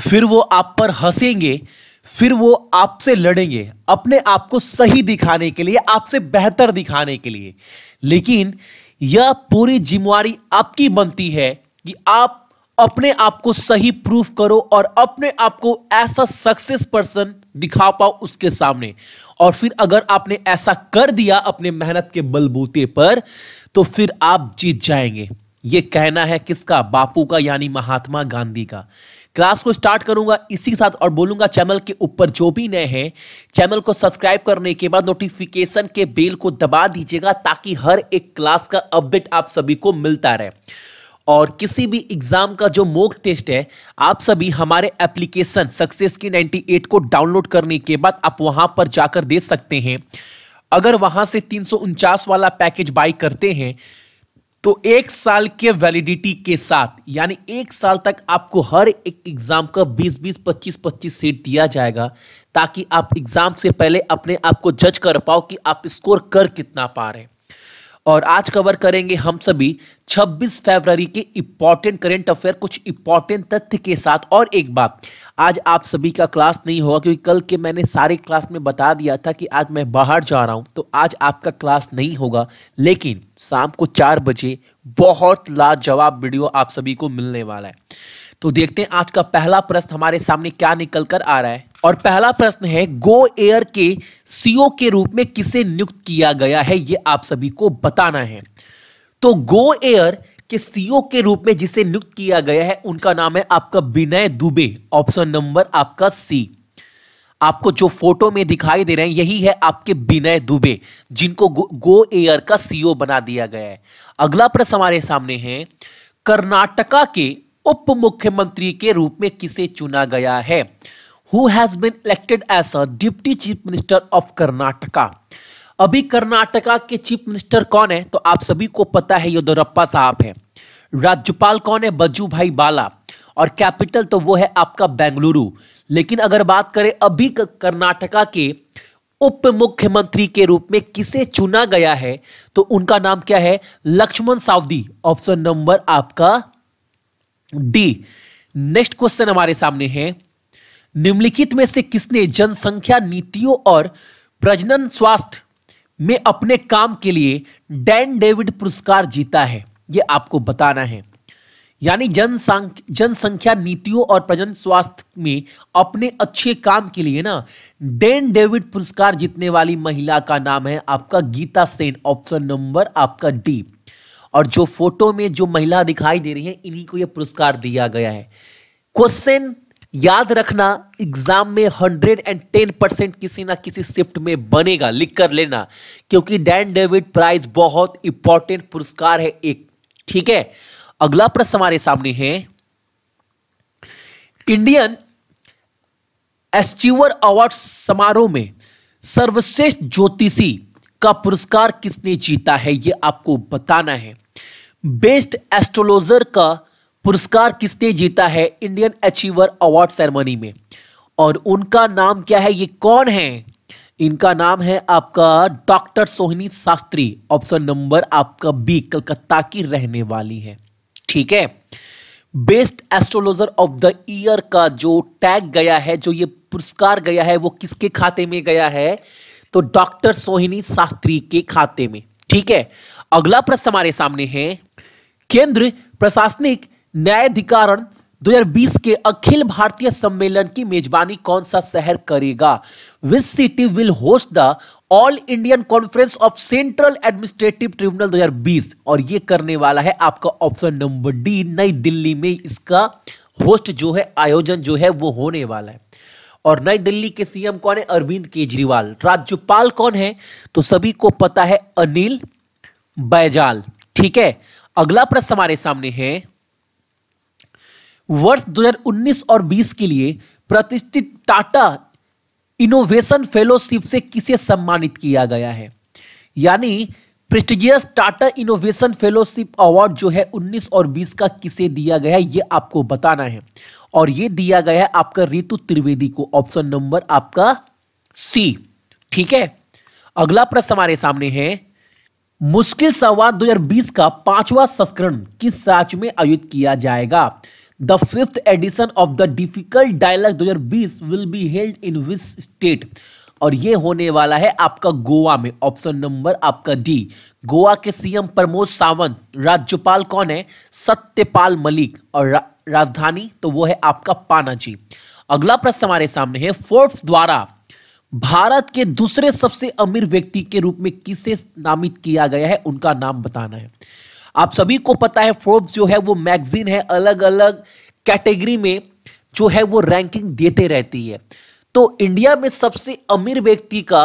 फिर वो आप पर हंसेंगे फिर वो आपसे लड़ेंगे अपने आप को सही दिखाने के लिए आपसे बेहतर दिखाने के लिए लेकिन यह पूरी जिम्मेवारी आपकी बनती है कि आप अपने आप को सही प्रूफ करो और अपने आप को ऐसा सक्सेस पर्सन दिखा पाओ उसके सामने और फिर अगर आपने ऐसा कर दिया अपने मेहनत के बलबूते पर तो फिर आप जीत जाएंगे ये कहना है किसका बापू का यानी महात्मा गांधी का क्लास को स्टार्ट करूंगा इसी के साथ और बोलूंगा चैनल के ऊपर जो भी नए हैं चैनल को सब्सक्राइब करने के बाद नोटिफिकेशन के बेल को दबा दीजिएगा ताकि हर एक क्लास का अपडेट आप सभी को मिलता रहे और किसी भी एग्ज़ाम का जो मोक टेस्ट है आप सभी हमारे एप्लीकेशन सक्सेस की 98 को डाउनलोड करने के बाद आप वहां पर जाकर दे सकते हैं अगर वहां से तीन वाला पैकेज बाई करते हैं तो एक साल के वैलिडिटी के साथ यानी एक साल तक आपको हर एक एग्ज़ाम का 20 20 25 25 सीट दिया जाएगा ताकि आप एग्ज़ाम से पहले अपने आप को जज कर पाओ कि आप स्कोर कर कितना पा रहे हैं और आज कवर करेंगे हम सभी 26 फरवरी के इंपॉर्टेंट करेंट अफेयर कुछ इम्पॉर्टेंट तथ्य के साथ और एक बात आज आप सभी का क्लास नहीं होगा क्योंकि कल के मैंने सारे क्लास में बता दिया था कि आज मैं बाहर जा रहा हूं तो आज आपका क्लास नहीं होगा लेकिन शाम को चार बजे बहुत लाजवाब वीडियो आप सभी को मिलने वाला है तो देखते हैं आज का पहला प्रश्न हमारे सामने क्या निकल कर आ रहा है और पहला प्रश्न है गो एयर के सीओ e के रूप में किसे नियुक्त किया गया है ये आप सभी को बताना है तो गो एयर के सीओ e के रूप में जिसे नियुक्त किया गया है उनका नाम है आपका विनय दुबे ऑप्शन नंबर आपका सी आपको जो फोटो में दिखाई दे रहे हैं यही है आपके विनय दुबे जिनको गो, गो एयर का सीईओ e बना दिया गया है अगला प्रश्न हमारे सामने है कर्नाटका के उप मुख्यमंत्री के रूप में किसे चुना गया है who has been elected as a deputy chief minister of Karnataka अभी कर्नाटका के चीफ मिनिस्टर कौन है तो आप सभी को पता है येदुरप्पा साहब है राज्यपाल कौन है बज्जू भाई बाला और कैपिटल तो वो है आपका बेंगलुरु लेकिन अगर बात करें अभी कर्नाटका के उप मुख्यमंत्री के रूप में किसे चुना गया है तो उनका नाम क्या है लक्ष्मण सावदी ऑप्शन नंबर आपका डी नेक्स्ट क्वेश्चन हमारे सामने है निम्नलिखित में से किसने जनसंख्या नीतियों और प्रजनन स्वास्थ्य में अपने काम के लिए डैन डेविड पुरस्कार जीता है यह आपको बताना है यानी जनसंख्या नीतियों और प्रजन स्वास्थ्य में अपने अच्छे काम के लिए ना डेन डेविड पुरस्कार जीतने वाली महिला का नाम है आपका गीता सेन ऑप्शन नंबर आपका डी और जो फोटो में जो महिला दिखाई दे रही है इन्हीं को यह पुरस्कार दिया गया है क्वेश्चन याद रखना एग्जाम में हंड्रेड एंड टेन परसेंट किसी ना किसी शिफ्ट में बनेगा लिख कर लेना क्योंकि डैन डेविड प्राइज बहुत इंपॉर्टेंट पुरस्कार है एक ठीक है अगला प्रश्न हमारे सामने है इंडियन एस्टीवर अवार्ड समारोह में सर्वश्रेष्ठ ज्योतिषी का पुरस्कार किसने जीता है यह आपको बताना है बेस्ट एस्ट्रोलॉजर का पुरस्कार किसने जीता है इंडियन अचीवर अवार्ड सेरेमनी में और उनका नाम क्या है ये कौन है इनका नाम है आपका doctor Sohini Shastri option number आपका बी कलकत्ता की रहने वाली है ठीक है best astrologer of the year का जो टैग गया है जो ये पुरस्कार गया है वो किसके खाते में गया है तो डॉक्टर सोहिनी शास्त्री के खाते में ठीक है अगला प्रश्न हमारे सामने है केंद्र प्रशासनिक न्यायाधिकरण 2020 के अखिल भारतीय सम्मेलन की मेजबानी कौन सा शहर करेगा which city will host the all Indian conference of central administrative tribunal 2020 और ये करने वाला है आपका ऑप्शन नंबर डी नई दिल्ली में इसका होस्ट जो है आयोजन जो है वो होने वाला है और नई दिल्ली के सीएम कौन है अरविंद केजरीवाल राज्यपाल कौन है तो सभी को पता है अनिल बैजाल ठीक है अगला प्रश्न हमारे सामने है वर्ष 2019 और 20 के लिए प्रतिष्ठित टाटा इनोवेशन फेलोशिप से किसे सम्मानित किया गया है यानी prestigious Tata innovation fellowship award जो है 19 और 20 का किसे दिया गया है ये आपको बताना है और ये दिया गया है आपका रितु त्रिवेदी को ऑप्शन नंबर आपका सी ठीक है अगला प्रश्न हमारे सामने है मुश्किल संवाद 2020 का पांचवा संस्करण किस साच में आयोजित किया जाएगा the fifth edition of the difficult dialogue 2020 will be held in this state और ये होने वाला है आपका गोवा में ऑप्शन नंबर आपका डी गोवा के सीएम प्रमोद सावंत राज्यपाल कौन है सत्यपाल मलिक और रा, राजधानी तो वो है आपका पानाजी अगला प्रश्न हमारे सामने है फोर्ब्स द्वारा भारत के दूसरे सबसे अमीर व्यक्ति के रूप में किसे नामित किया गया है उनका नाम बताना है आप सभी को पता है फोर्ब्स जो है वो मैगजीन है अलग अलग कैटेगरी में जो है वो रैंकिंग देते रहती है तो इंडिया में सबसे अमीर व्यक्ति का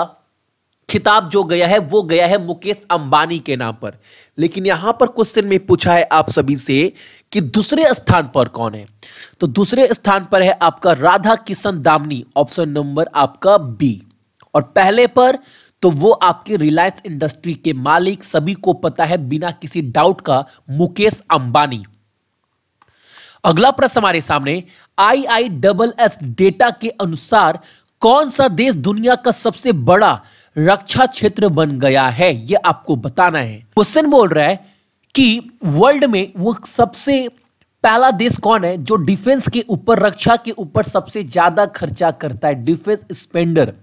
खिताब जो गया है वो गया है मुकेश अंबानी के नाम पर लेकिन यहां पर क्वेश्चन में पूछा है आप सभी से कि दूसरे स्थान पर कौन है तो दूसरे स्थान पर है आपका राधा किशन दामनी ऑप्शन नंबर आपका बी और पहले पर तो वो आपके रिलायंस इंडस्ट्री के मालिक सभी को पता है बिना किसी डाउट का मुकेश अंबानी अगला प्रश्न हमारे सामने I I double S data के अनुसार कौन सा देश दुनिया का सबसे बड़ा रक्षा क्षेत्र बन गया है ये आपको बताना है क्वेश्चन बोल रहा है कि वर्ल्ड में वो सबसे पहला देश कौन है जो डिफेंस के ऊपर रक्षा के ऊपर सबसे ज्यादा खर्चा करता है डिफेंस स्पेंडर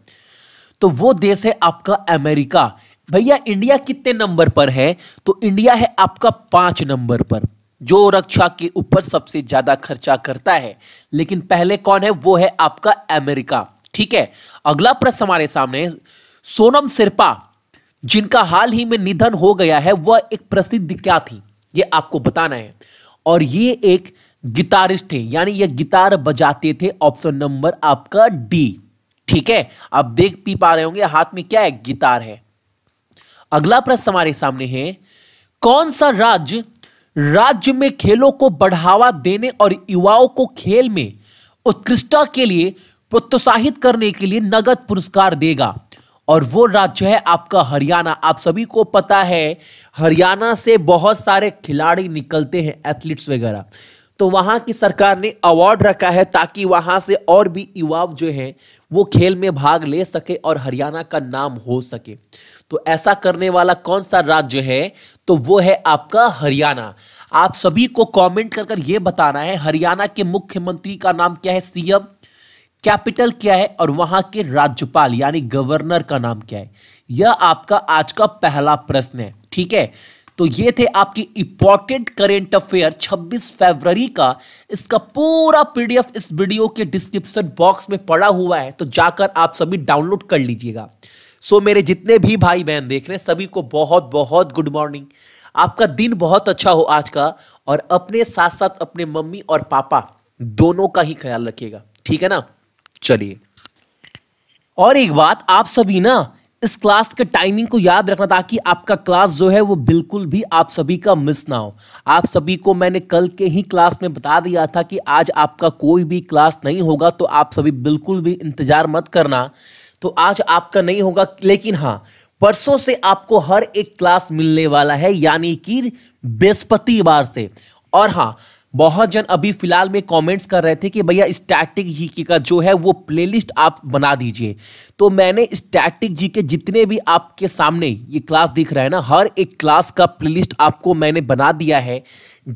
तो वो देश है आपका अमेरिका भैया इंडिया कितने नंबर पर है तो इंडिया है आपका पांच नंबर पर जो रक्षा के ऊपर सबसे ज्यादा खर्चा करता है लेकिन पहले कौन है वो है आपका अमेरिका ठीक है अगला प्रश्न हमारे सामने सोनम सिरपा जिनका हाल ही में निधन हो गया है वह एक प्रसिद्ध क्या थी ये आपको बताना है और ये एक गिटारिस्ट थे यानी ये गिटार बजाते थे ऑप्शन नंबर आपका डी ठीक है आप देख पी पा रहे होंगे हाथ में क्या है गिटार है अगला प्रश्न हमारे सामने है कौन सा राज्य राज्य में खेलों को बढ़ावा देने और युवाओं को खेल में उत्कृष्टता के लिए प्रोत्साहित करने के लिए नगद पुरस्कार देगा और वो राज्य है आपका हरियाणा आप सभी को पता है हरियाणा से बहुत सारे खिलाड़ी निकलते हैं एथलीट्स वगैरह तो वहाँ की सरकार ने अवार्ड रखा है ताकि वहाँ से और भी युवा जो हैं वो खेल में भाग ले सके और हरियाणा का नाम हो सके तो ऐसा करने वाला कौन सा राज्य है तो वो है आपका हरियाणा आप सभी को कमेंट कर कर ये बताना है हरियाणा के मुख्यमंत्री का नाम क्या है सीएम कैपिटल क्या है और वहां के राज्यपाल यानी गवर्नर का नाम क्या है यह आपका आज का पहला प्रश्न है ठीक है तो ये थे आपकी इंपॉर्टेंट करेंट अफेयर 26 फरवरी का इसका पूरा पीडीएफ इस वीडियो के डिस्क्रिप्शन बॉक्स में पड़ा हुआ है तो जाकर आप सभी डाउनलोड कर लीजिएगा सो मेरे जितने भी भाई बहन देख रहे हैं सभी को बहुत बहुत गुड मॉर्निंग आपका दिन बहुत अच्छा हो आज का और अपने साथ साथ अपने मम्मी और पापा दोनों का ही ख्याल रखिएगा ठीक है ना चलिए और एक बात आप सभी ना इस क्लास के टाइमिंग को याद रखना ताकि आपका क्लास जो है वो बिल्कुल भी आप सभी का मिस ना हो आप सभी को मैंने कल के ही क्लास में बता दिया था कि आज आपका कोई भी क्लास नहीं होगा तो आप सभी बिल्कुल भी इंतज़ार मत करना तो आज आपका नहीं होगा लेकिन हाँ परसों से आपको हर एक क्लास मिलने वाला है यानी कि बृहस्पतिवार से और हाँ बहुत जन अभी फिलहाल में कमेंट्स कर रहे थे कि भैया स्टैटिक जीके का जो है वो प्लेलिस्ट आप बना दीजिए तो मैंने स्टैटिक जीके जितने भी आपके सामने ये क्लास दिख रहा है ना हर एक क्लास का प्लेलिस्ट आपको मैंने बना दिया है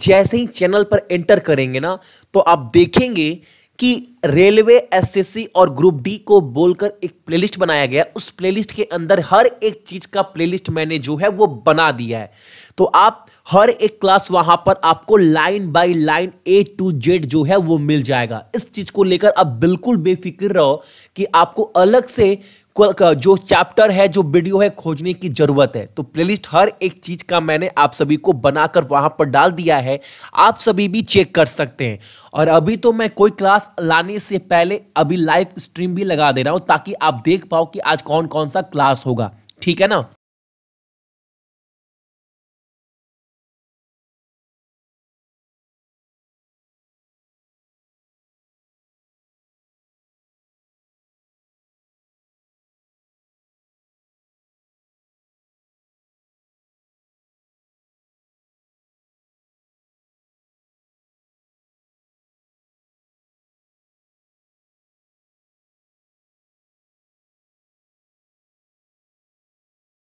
जैसे ही चैनल पर एंटर करेंगे ना तो आप देखेंगे कि रेलवे एसएससी और ग्रुप डी को बोलकर एक प्लेलिस्ट बनाया गया उस प्लेलिस्ट के अंदर हर एक चीज का प्लेलिस्ट मैंने जो है वो बना दिया है तो आप हर एक क्लास वहां पर आपको line by line A to Z जो है वो मिल जाएगा इस चीज को लेकर आप बिल्कुल बेफिक्र रहो कि आपको अलग से जो चैप्टर है जो वीडियो है खोजने की जरूरत है तो प्लेलिस्ट हर एक चीज का मैंने आप सभी को बनाकर वहां पर डाल दिया है आप सभी भी चेक कर सकते हैं और अभी तो मैं कोई क्लास लाने से पहले अभी लाइव स्ट्रीम भी लगा दे रहा हूं ताकि आप देख पाओ कि आज कौन कौन सा क्लास होगा ठीक है ना